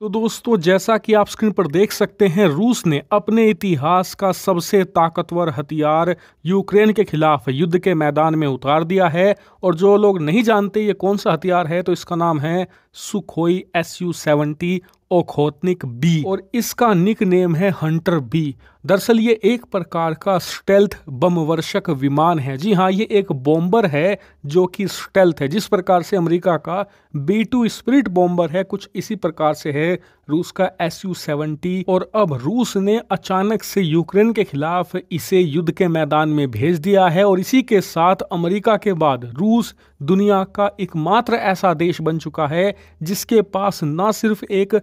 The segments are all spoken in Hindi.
तो दोस्तों जैसा कि आप स्क्रीन पर देख सकते हैं रूस ने अपने इतिहास का सबसे ताकतवर हथियार यूक्रेन के खिलाफ युद्ध के मैदान में उतार दिया है और जो लोग नहीं जानते ये कौन सा हथियार है तो इसका नाम है Sukhoi S U seventy Okhotnik B और इसका निक नेम है हंटर बी दरअसल ये एक प्रकार का स्टेल्थ बमवर्षक विमान है जी हाँ ये एक बॉम्बर है जो कि स्टेल्थ है जिस प्रकार से अमेरिका का बी टू स्प्रिट बॉम्बर है कुछ इसी प्रकार से है रूस का एस यू सेवेंटी और अब रूस ने अचानक से यूक्रेन के खिलाफ इसे युद्ध के मैदान में भेज दिया है और इसी के साथ अमरीका के बाद रूस दुनिया का एकमात्र ऐसा देश बन चुका है जिसके पास न सिर्फ एक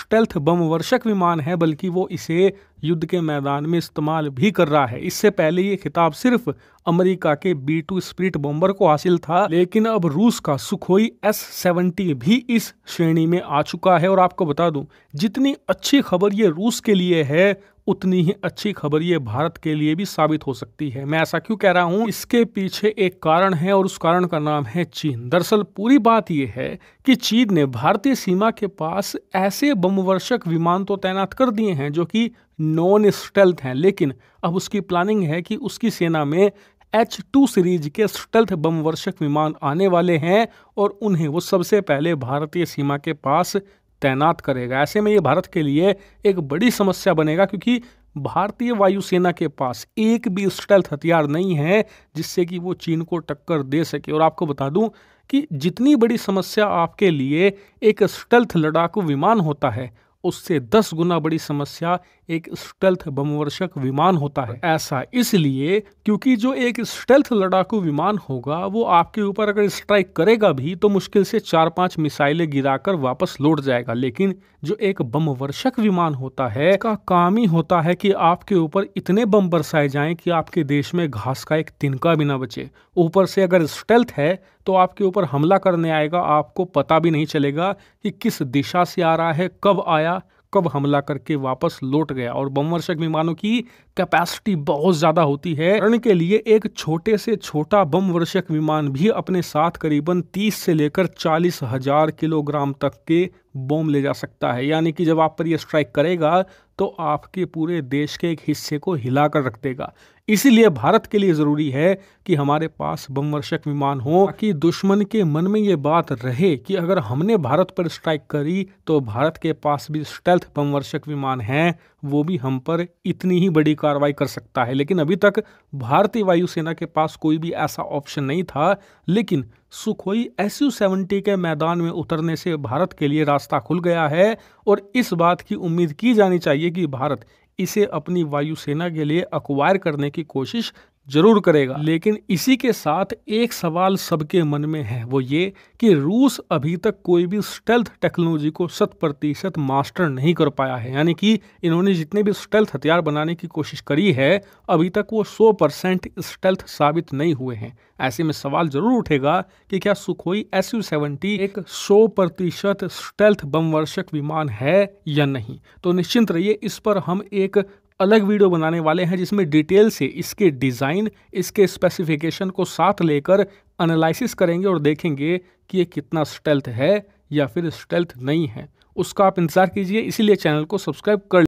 स्टेल्थ बम वर्षक विमान है बल्कि वो इसे युद्ध के मैदान में इस्तेमाल भी कर रहा है इससे पहले ये खिताब सिर्फ अमेरिका के बी टू स्प्रिट बॉम्बर को हासिल था लेकिन अब रूस का सुखोई एस सेवेंटी भी इस श्रेणी में आ चुका है और आपको बता दूं जितनी अच्छी खबर ये रूस के लिए है उतनी ही अच्छी खबर ये भारत के लिए भी साबित हो सकती है मैं ऐसा क्यों कह रहा हूँ इसके पीछे एक कारण है और उस कारण का नाम है चीन दरअसल पूरी बात यह है कि चीन ने भारतीय सीमा के पास ऐसे बमवर्षक विमान तो तैनात कर दिए हैं जो कि नॉन स्टेल्थ हैं लेकिन अब उसकी प्लानिंग है कि उसकी सेना में एच टू सीरीज के स्टेल्थ बमवर्षक विमान आने वाले हैं और उन्हें वो सबसे पहले भारतीय सीमा के पास तैनात करेगा ऐसे में ये भारत के लिए एक बड़ी समस्या बनेगा क्योंकि भारतीय वायुसेना के पास एक भी स्टेल्थ हथियार नहीं है जिससे कि वो चीन को टक्कर दे सके और आपको बता दूं कि जितनी बड़ी समस्या आपके लिए एक स्टेल्थ लड़ाकू विमान होता है उससे दस गुना बड़ी समस्या एक स्टेल्थ बमवर्षक विमान होता है ऐसा इसलिए क्योंकि जो एक स्टेल्थ लड़ाकू विमान होगा वो आपके ऊपर अगर स्ट्राइक करेगा भी तो मुश्किल से चार पांच मिसाइलें गिराकर वापस लौट जाएगा लेकिन जो एक बमवर्षक विमान होता है का काम ही होता है कि आपके ऊपर इतने बम बरसाए जाए कि आपके देश में घास का एक तिनका भी ना बचे ऊपर से अगर स्टेल्थ है तो आपके ऊपर हमला करने आएगा आपको पता भी नहीं चलेगा कि किस दिशा से आ रहा है कब आया कब हमला करके वापस लौट गया और बमवर्षक विमानों की कैपेसिटी बहुत ज्यादा होती है रण के लिए एक छोटे से छोटा बमवर्षक विमान भी अपने साथ करीबन 30 से लेकर चालीस हजार किलोग्राम तक के बॉम्ब ले जा सकता है यानी कि जब आप पर यह स्ट्राइक करेगा तो आपके पूरे देश के एक हिस्से को हिला कर रख देगा इसीलिए भारत के लिए ज़रूरी है कि हमारे पास बमवर्षक विमान हो कि दुश्मन के मन में ये बात रहे कि अगर हमने भारत पर स्ट्राइक करी तो भारत के पास भी स्टेल्थ बमवर्षक विमान हैं वो भी हम पर इतनी ही बड़ी कार्रवाई कर सकता है लेकिन अभी तक भारतीय वायुसेना के पास कोई भी ऐसा ऑप्शन नहीं था लेकिन सुखोई एस यू सेवेंटी के मैदान में उतरने से भारत के लिए रास्ता खुल गया है और इस बात की उम्मीद की जानी चाहिए कि भारत इसे अपनी वायुसेना के लिए अक्वायर करने की कोशिश जरूर करेगा लेकिन इसी के साथ एक सवाल सबके मन में है वो ये कि रूस अभी तक कोई भी स्टेल्थ टेक्नोलॉजी को शत प्रतिशत मास्टर नहीं कर पाया है यानी कि इन्होंने जितने भी स्टेल्थ हथियार बनाने की कोशिश करी है अभी तक वो 100 परसेंट स्टेल्थ साबित नहीं हुए हैं ऐसे में सवाल जरूर उठेगा कि क्या सुखोई एस यू एक सौ प्रतिशत स्टेल्थ बमवर्षक विमान है या नहीं तो निश्चिंत रहिए इस पर हम एक अलग वीडियो बनाने वाले हैं जिसमें डिटेल से इसके डिज़ाइन इसके स्पेसिफिकेशन को साथ लेकर एनालिसिस करेंगे और देखेंगे कि ये कितना स्टेल्थ है या फिर स्टेल्थ नहीं है उसका आप इंतज़ार कीजिए इसीलिए चैनल को सब्सक्राइब कर